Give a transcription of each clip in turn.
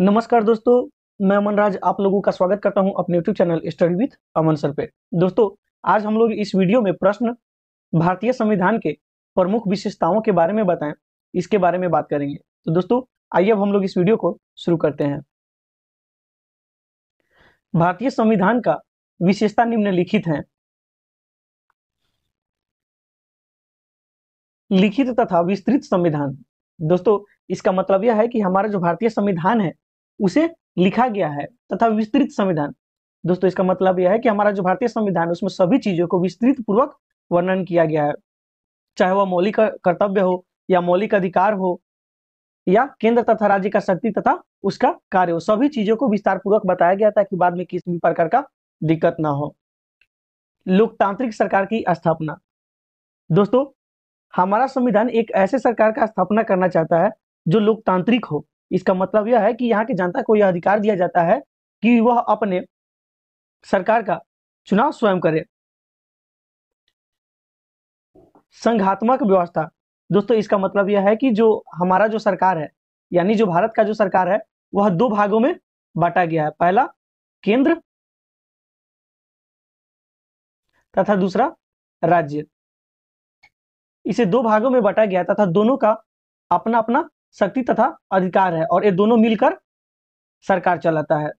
नमस्कार दोस्तों मैं अमन राज आप लोगों का स्वागत करता हूं अपने YouTube channel study with Aman sir पे दोस्तों आज हम लोग इस वीडियो में प्रश्न भारतीय संविधान के प्रमुख विशेषताओं के बारे में बताएं इसके बारे में बात करेंगे तो दोस्तों आइए अब हम लोग इस वीडियो को शुरू करते हैं भारतीय संविधान का विशेषता निम्नलिखित है लिखित तथा विस्तृत संविधान दोस्तों इसका मतलब यह है कि हमारा जो भारतीय संविधान है उसे लिखा गया है तथा विस्तृत संविधान दोस्तों इसका मतलब यह है कि हमारा जो भारतीय संविधान है उसमें सभी चीजों को विस्तृत पूर्वक वर्णन किया गया है चाहे वह मौलिक कर्तव्य हो या मौलिक अधिकार हो या केंद्र तथा राज्य का शक्ति तथा उसका कार्य हो सभी चीजों को विस्तार पूर्वक बताया गया ताकि बाद में किसी भी प्रकार का दिक्कत ना हो लोकतांत्रिक सरकार की स्थापना दोस्तों हमारा संविधान एक ऐसे सरकार का स्थापना करना चाहता है जो लोकतांत्रिक हो इसका मतलब यह है कि यहाँ की जनता को यह अधिकार दिया जाता है कि वह अपने सरकार का चुनाव स्वयं करे संघात्मक व्यवस्था दोस्तों इसका मतलब यह है कि जो हमारा जो सरकार है यानी जो भारत का जो सरकार है वह दो भागों में बांटा गया है पहला केंद्र तथा दूसरा राज्य इसे दो भागों में बांटा गया तथा दोनों का अपना अपना शक्ति तथा अधिकार है और ये दोनों मिलकर सरकार चलाता है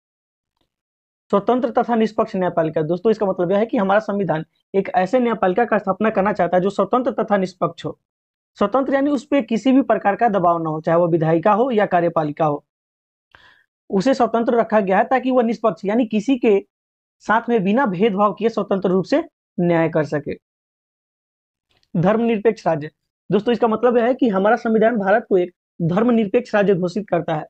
स्वतंत्र तथा निष्पक्ष न्यायपालिका दोस्तों इसका मतलब यह है कि हमारा संविधान एक ऐसे न्यायपालिका का स्थापना करना चाहता है जो स्वतंत्र तथा निष्पक्ष हो स्वतंत्र यानी उस पर किसी भी प्रकार का दबाव न हो चाहे वह विधायिका हो या कार्यपालिका हो उसे स्वतंत्र रखा गया है ताकि वह निष्पक्ष यानी किसी के साथ में बिना भेदभाव किए स्वतंत्र रूप से न्याय कर सके धर्मनिरपेक्ष राज्य दोस्तों इसका मतलब यह है कि हमारा संविधान भारत को एक धर्मनिरपेक्ष राज्य घोषित करता है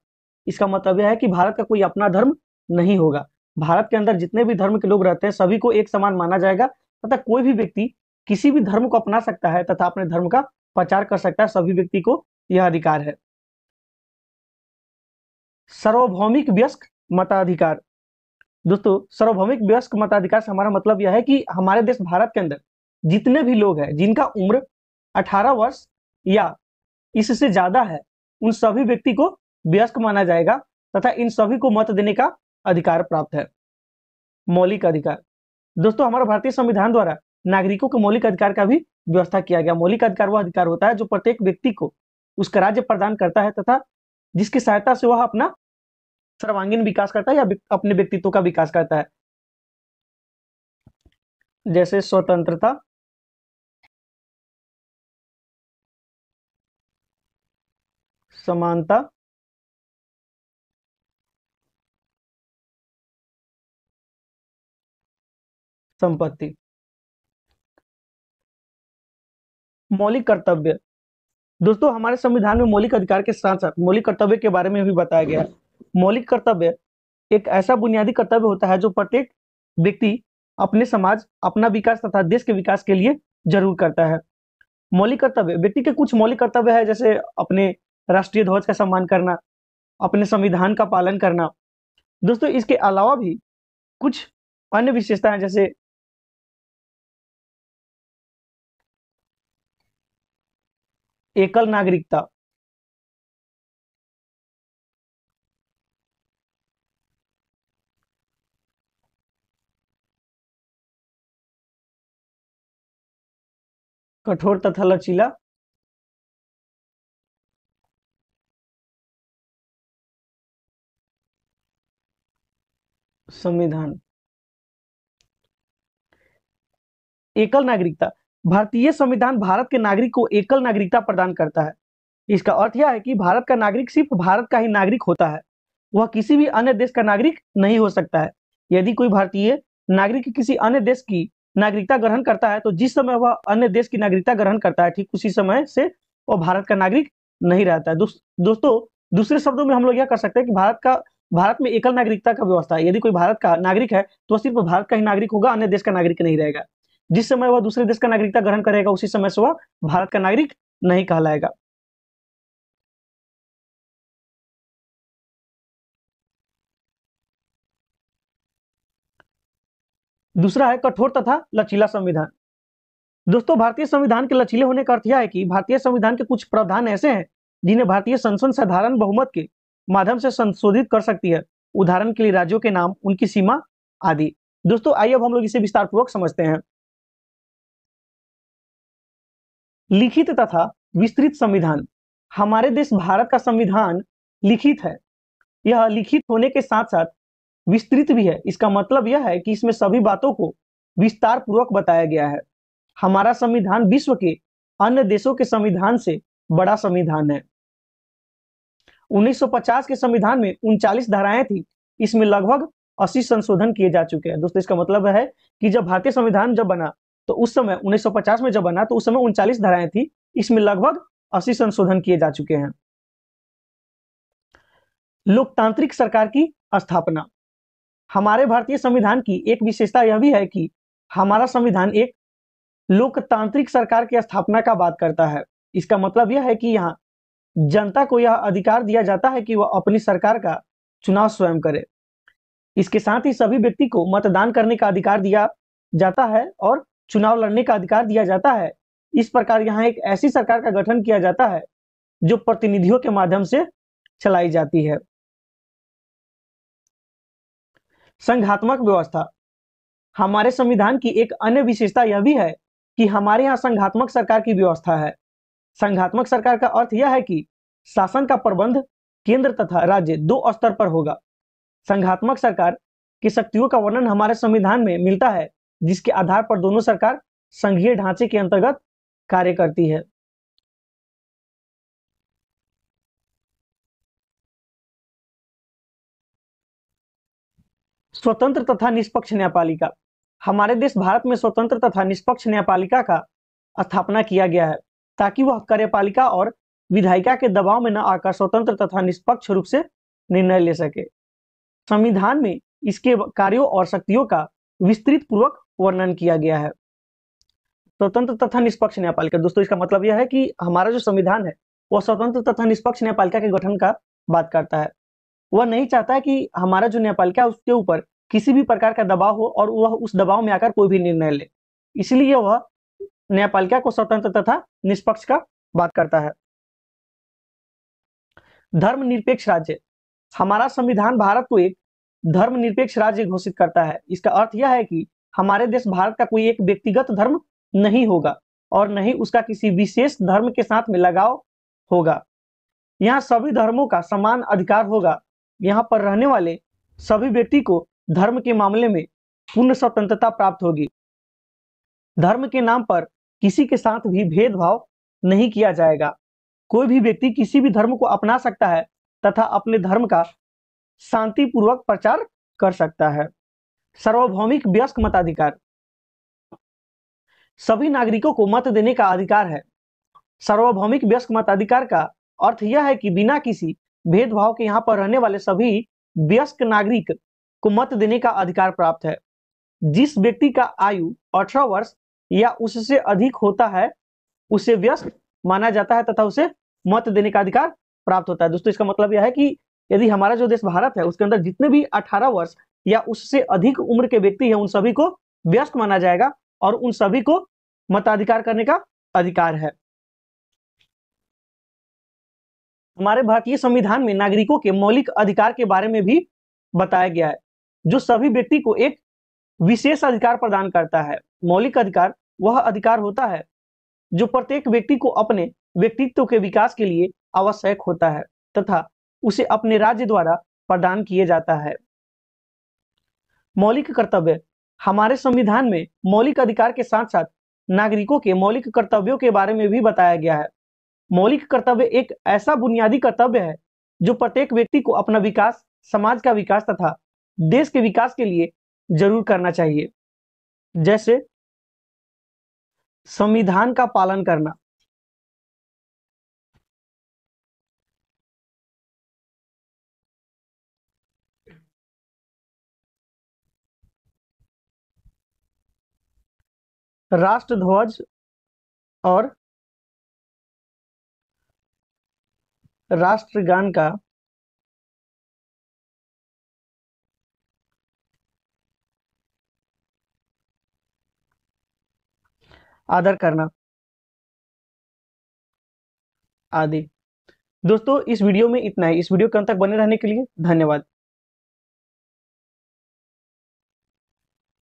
इसका मतलब यह है कि भारत का कोई अपना धर्म नहीं होगा भारत के अंदर जितने भी धर्म के लोग रहते हैं सभी को एक समान माना जाएगा तथा कोई भी व्यक्ति किसी भी धर्म को अपना सकता है तथा अपने धर्म का प्रचार कर सकता है सभी व्यक्ति को यह अधिकार है सार्वभौमिक व्यस्क मताधिकार दोस्तों सार्वभौमिक व्यस्क मताधिकार से हमारा मतलब यह है कि हमारे देश भारत के अंदर जितने भी लोग हैं जिनका उम्र 18 वर्ष या इससे ज्यादा है उन सभी व्यक्ति को व्यस्क माना जाएगा तथा इन सभी को मत देने का अधिकार प्राप्त है मौलिक अधिकार दोस्तों हमारा भारतीय संविधान द्वारा नागरिकों के मौलिक अधिकार का भी व्यवस्था किया गया मौलिक अधिकार वह अधिकार होता है जो प्रत्येक व्यक्ति को उसका राज्य प्रदान करता है तथा जिसकी सहायता से वह अपना सर्वांगीण विकास करता है या अपने व्यक्तित्व का विकास करता है जैसे स्वतंत्रता समानता संपत्ति मौलिक कर्तव्य दोस्तों हमारे संविधान में मौलिक अधिकार के साथ साथ मौलिक कर्तव्य के बारे में भी बताया गया है मौलिक कर्तव्य एक ऐसा बुनियादी कर्तव्य होता है जो प्रत्येक व्यक्ति अपने समाज अपना विकास तथा देश के विकास के लिए जरूर करता है मौलिक कर्तव्य व्यक्ति के कुछ मौलिक कर्तव्य है जैसे अपने राष्ट्रीय ध्वज का सम्मान करना अपने संविधान का पालन करना दोस्तों इसके अलावा भी कुछ अन्य विशेषताएं जैसे एकल नागरिकता कठोर तथा लचीला संविधान एकल नागरिकता भारतीय संविधान भारत के नागरिक को एकल नागरिकता प्रदान करता है इसका अर्थ यह है कि भारत का नागरिक सिर्फ भारत का ही नागरिक होता है वह किसी भी अन्य देश का नागरिक नहीं हो सकता है यदि कोई भारतीय नागरिक किसी अन्य देश की नागरिकता ग्रहण करता है तो जिस समय वह अन्य देश की नागरिकता ग्रहण करता है ठीक उसी समय से वह भारत का नागरिक नहीं रहता है दोस्तों दूसरे शब्दों में हम लोग यह कर सकते हैं कि भारत का भारत में एकल नागरिकता का व्यवस्था है यदि कोई भारत का नागरिक है तो सिर्फ भारत का ही नागरिक होगा अन्य देश का नागरिक नहीं रहेगा जिस समय वह दूसरे देश का नागरिकता ग्रहण करेगा उसी समय से वह भारत का नागरिक नहीं कहलाएगा दूसरा है कठोर तथा लचीला संविधान दोस्तों भारतीय संविधान के लचीले होने का अर्थ यह है कि भारतीय संविधान के कुछ प्रावधान ऐसे हैं जिन्हें भारतीय संसद साधारण बहुमत के माध्यम से संशोधित कर सकती है उदाहरण के लिए राज्यों के नाम उनकी सीमा आदि दोस्तों आइए अब हम लोग इसे विस्तार पूर्वक समझते हैं लिखित तथा विस्तृत संविधान हमारे देश भारत का संविधान लिखित है यह लिखित होने के साथ साथ विस्तृत भी है इसका मतलब यह है कि इसमें सभी बातों को विस्तार पूर्वक बताया गया है हमारा संविधान विश्व के अन्य देशों के संविधान से बड़ा संविधान है 1950 के संविधान में उनचालीस धाराएं थी इसमें लगभग अस्सी संशोधन किए जा चुके हैं दोस्तों इसका मतलब है कि जब भारतीय संविधान जब बना तो उस समय 1950 में जब बना तो उस समय उनचालीस धाराएं थी इसमें लगभग अस्सी संशोधन किए जा चुके हैं लोकतांत्रिक सरकार की स्थापना हमारे भारतीय संविधान की एक विशेषता यह भी है कि हमारा संविधान एक लोकतांत्रिक सरकार की स्थापना का बात करता है इसका मतलब यह है कि यहाँ जनता को यह अधिकार दिया जाता है कि वह अपनी सरकार का चुनाव स्वयं करे इसके साथ ही सभी व्यक्ति को मतदान करने का अधिकार दिया जाता है और चुनाव लड़ने का अधिकार दिया जाता है इस प्रकार यहाँ एक ऐसी सरकार का गठन किया जाता है जो प्रतिनिधियों के माध्यम से चलाई जाती है संघात्मक व्यवस्था हमारे संविधान की एक अन्य विशेषता यह भी है कि हमारे यहाँ संघात्मक सरकार की व्यवस्था है संघात्मक सरकार का अर्थ यह है कि शासन का प्रबंध केंद्र तथा राज्य दो स्तर पर होगा संघात्मक सरकार की शक्तियों का वर्णन हमारे संविधान में मिलता है जिसके आधार पर दोनों सरकार संघीय ढांचे के अंतर्गत कार्य करती है स्वतंत्र तथा निष्पक्ष न्यायपालिका हमारे देश भारत में स्वतंत्र तथा निष्पक्ष न्यायपालिका का स्थापना किया गया है ताकि वह कार्यपालिका और विधायिका के दबाव में न आकर स्वतंत्र तथा निष्पक्ष रूप से निर्णय ले सके संविधान में इसके कार्यों और शक्तियों का विस्तृत पूर्वक वर्णन किया गया है स्वतंत्र तथा निष्पक्ष न्यायपालिका दोस्तों इसका मतलब यह है कि हमारा जो संविधान है वह स्वतंत्र तथा निष्पक्ष न्यायपालिका के गठन का बात करता है वह नहीं चाहता है कि हमारा जो न्यायपालिका है उसके ऊपर किसी भी प्रकार का दबाव हो और वह उस दबाव में आकर कोई भी निर्णय ले इसलिए वह न्यायपालिका को स्वतंत्र तथा निष्पक्ष का बात करता है धर्मनिरपेक्ष राज्य हमारा संविधान भारत को एक धर्मनिरपेक्ष राज्य घोषित करता है इसका अर्थ यह है कि हमारे देश भारत का कोई एक व्यक्तिगत धर्म नहीं होगा और नहीं उसका किसी विशेष धर्म के साथ में लगाव होगा यहाँ सभी धर्मों का समान अधिकार होगा यहाँ पर रहने वाले सभी व्यक्ति को धर्म के मामले में पूर्ण स्वतंत्रता प्राप्त होगी धर्म के नाम पर किसी के साथ भी भेदभाव नहीं किया जाएगा कोई भी व्यक्ति किसी भी धर्म को अपना सकता है तथा अपने धर्म का शांतिपूर्वक प्रचार कर सकता है सार्वभौमिक व्यस्क मताधिकार सभी नागरिकों को मत देने का अधिकार है सार्वभौमिक व्यस्क मताधिकार का अर्थ यह है कि बिना किसी भेदभाव के यहाँ पर रहने वाले सभी व्यस्क नागरिक को मत देने का अधिकार प्राप्त है जिस व्यक्ति का आयु अठारह वर्ष या उससे अधिक होता है उसे व्यस्त माना जाता है तथा उसे मत देने का अधिकार प्राप्त होता है दोस्तों इसका मतलब यह है कि यदि हमारा जो देश भारत है उसके अंदर जितने भी 18 वर्ष या उससे अधिक उम्र के व्यक्ति हैं उन सभी को व्यस्त माना जाएगा और उन सभी को मताधिकार करने का अधिकार है हमारे भारतीय संविधान में नागरिकों के मौलिक अधिकार के बारे में भी बताया गया है जो सभी व्यक्ति को एक विशेष अधिकार प्रदान करता है मौलिक अधिकार वह अधिकार होता है जो प्रत्येक व्यक्ति को अपने व्यक्तित्व के विकास के लिए आवश्यक होता है तथा उसे अपने राज्य द्वारा प्रदान किया जाता है मौलिक कर्तव्य हमारे संविधान में मौलिक अधिकार के साथ साथ नागरिकों के मौलिक कर्तव्यों के बारे में भी बताया गया है मौलिक कर्तव्य एक ऐसा बुनियादी कर्तव्य है जो प्रत्येक व्यक्ति को अपना विकास समाज का विकास तथा देश के विकास के लिए जरूर करना चाहिए जैसे संविधान का पालन करना राष्ट्रध्वज और राष्ट्रगान का आदर करना आदि दोस्तों इस वीडियो में इतना ही इस वीडियो के अंत तक बने रहने के लिए धन्यवाद